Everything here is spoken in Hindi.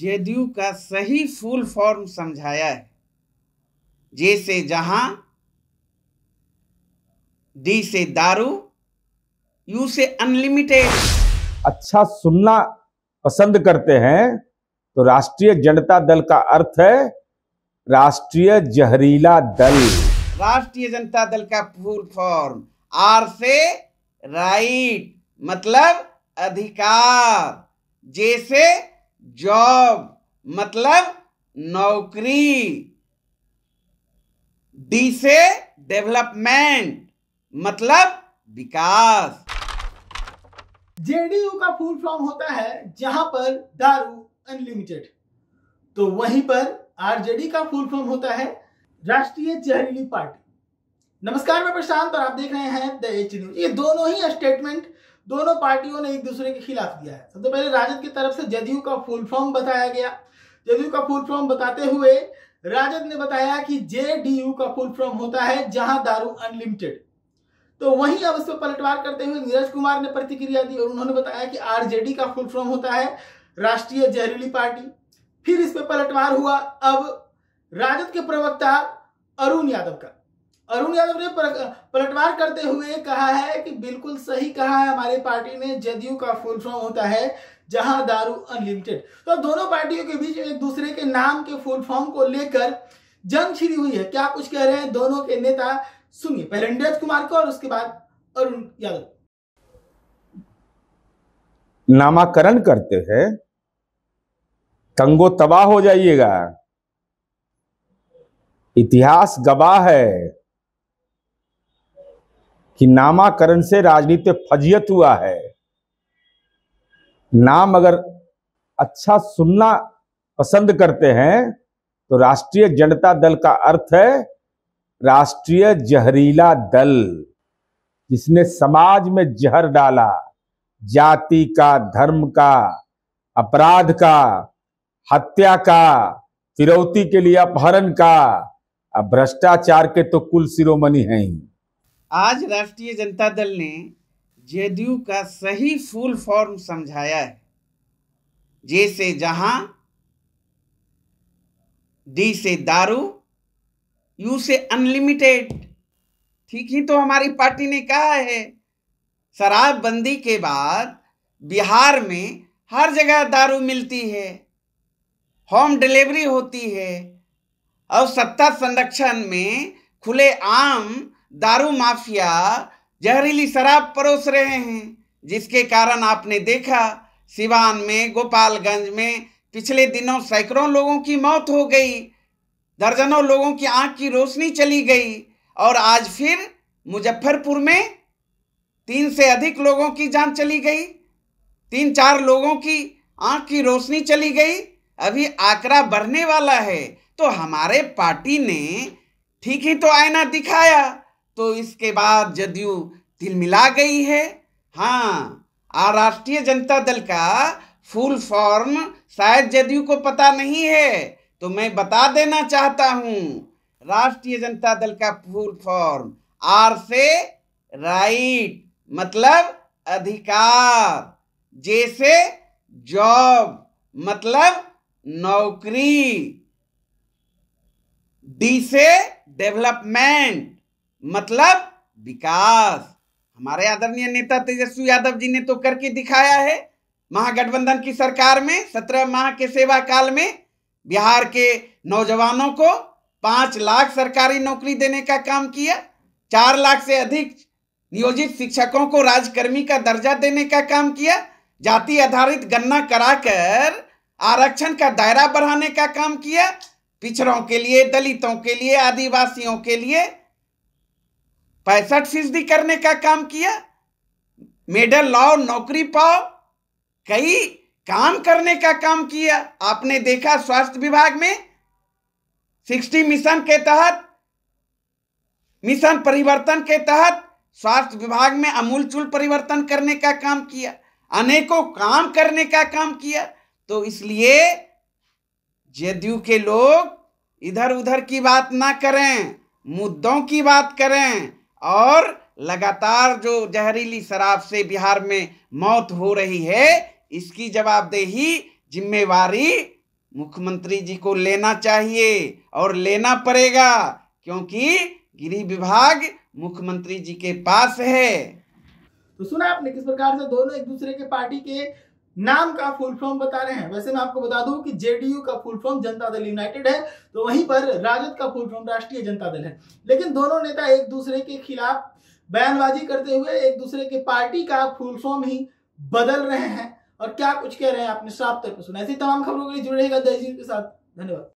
जेडीयू का सही फुल फॉर्म समझाया है जे से जहां डी से दारू यू से अनलिमिटेड अच्छा सुनना पसंद करते हैं तो राष्ट्रीय जनता दल का अर्थ है राष्ट्रीय जहरीला दल राष्ट्रीय जनता दल का फुल फॉर्म आर से राइट मतलब अधिकार जैसे जॉब मतलब नौकरी डी से डेवलपमेंट मतलब विकास जेडीयू का फुल फॉर्म होता है जहां पर दारू अनलिमिटेड तो वहीं पर आरजेडी का फुल फॉर्म होता है राष्ट्रीय जहरीली पार्टी नमस्कार मैं प्रशांत और आप देख रहे हैं द एच न्यूज ये दोनों ही स्टेटमेंट दोनों पार्टियों ने एक दूसरे के खिलाफ दिया है सबसे पहले राजद की तरफ से जदयू का फुल फॉर्म बताया गया जदयू का फुल फॉर्म बताते हुए राजद ने बताया कि जेडीयू का फुल फॉर्म होता है जहां दारू अनलिमिटेड तो वहीं अब इसको पलटवार करते हुए नीरज कुमार ने प्रतिक्रिया दी और उन्होंने बताया कि आरजेडी का फुल फॉर्म होता है राष्ट्रीय जहरीली पार्टी फिर इस पर पलटवार हुआ अब राजद के प्रवक्ता अरुण यादव का अरुण यादव ने पलटवार करते हुए कहा है कि बिल्कुल सही कहा है हमारे पार्टी ने जदयू का फुल फॉर्म होता है जहां दारू अनलिमिटेड तो दोनों पार्टियों के बीच एक दूसरे के नाम के फुल फॉर्म को लेकर जंग छिड़ी हुई है क्या कुछ कह रहे हैं दोनों के नेता सुनिए पहले नीरज कुमार को और उसके बाद अरुण यादव नामाकरण करते हैं तंगो तबाह हो जाइएगा इतिहास गवाह है कि नामाकरण से राजनीति फजियत हुआ है नाम अगर अच्छा सुनना पसंद करते हैं तो राष्ट्रीय जनता दल का अर्थ है राष्ट्रीय जहरीला दल जिसने समाज में जहर डाला जाति का धर्म का अपराध का हत्या का फिरौती के लिए अपहरण का अब भ्रष्टाचार के तो कुल सिरोमणि हैं ही आज राष्ट्रीय जनता दल ने जेडीयू का सही फुल फॉर्म समझाया है जे से जहां डी से दारू यू से अनलिमिटेड ठीक ही तो हमारी पार्टी ने कहा है शराबबंदी के बाद बिहार में हर जगह दारू मिलती है होम डिलीवरी होती है और सत्ता संरक्षण में खुले आम दारू माफिया जहरीली शराब परोस रहे हैं जिसके कारण आपने देखा सिवान में गोपालगंज में पिछले दिनों सैकड़ों लोगों की मौत हो गई दर्जनों लोगों की आंख की रोशनी चली गई और आज फिर मुजफ्फरपुर में तीन से अधिक लोगों की जान चली गई तीन चार लोगों की आंख की रोशनी चली गई अभी आंकड़ा बढ़ने वाला है तो हमारे पार्टी ने ठीक ही तो आईना दिखाया तो इसके बाद जदयू तिलमिला गई है हाँ और राष्ट्रीय जनता दल का फुल फॉर्म शायद जदयू को पता नहीं है तो मैं बता देना चाहता हूँ राष्ट्रीय जनता दल का फुल फॉर्म आर से राइट मतलब अधिकार जे से जॉब मतलब नौकरी डी से डेवलपमेंट मतलब विकास हमारे आदरणीय नेता तेजस्वी यादव जी ने तो करके दिखाया है महागठबंधन की सरकार में सत्रह माह के सेवा काल में बिहार के नौजवानों को पांच लाख सरकारी नौकरी देने का काम किया चार लाख से अधिक नियोजित शिक्षकों को राजकर्मी का दर्जा देने का काम किया जाति आधारित गन्ना कराकर आरक्षण का दायरा बढ़ाने का काम किया पिछड़ों के लिए दलितों के लिए आदिवासियों के लिए पैंसठ फीसदी करने का काम किया मेडल लाओ नौकरी पाओ कई काम करने का काम किया आपने देखा स्वास्थ्य विभाग में सिक्सटी मिशन के तहत मिशन परिवर्तन के तहत स्वास्थ्य विभाग में अमूल चूल परिवर्तन करने का काम किया अनेकों काम करने का काम किया तो इसलिए जदयू के लोग इधर उधर की बात ना करें मुद्दों की बात करें और लगातार जो जहरीली शराब से बिहार में मौत हो रही है इसकी जवाबदेही जिम्मेवारी मुख्यमंत्री जी को लेना चाहिए और लेना पड़ेगा क्योंकि गृह विभाग मुख्यमंत्री जी के पास है तो सुना आपने किस प्रकार से दोनों एक दूसरे के पार्टी के नाम का फुल फॉर्म बता रहे हैं वैसे मैं आपको बता दूं कि जेडीयू का फुल फॉर्म जनता दल यूनाइटेड है तो वहीं पर राजद का फुल फॉर्म राष्ट्रीय जनता दल है लेकिन दोनों नेता एक दूसरे के खिलाफ बयानबाजी करते हुए एक दूसरे के पार्टी का फुल फॉर्म ही बदल रहे हैं और क्या कुछ कह रहे हैं आपने साफ तौर पर सुना ऐसी तमाम खबरों के लिए जुड़ेगा जी के साथ धन्यवाद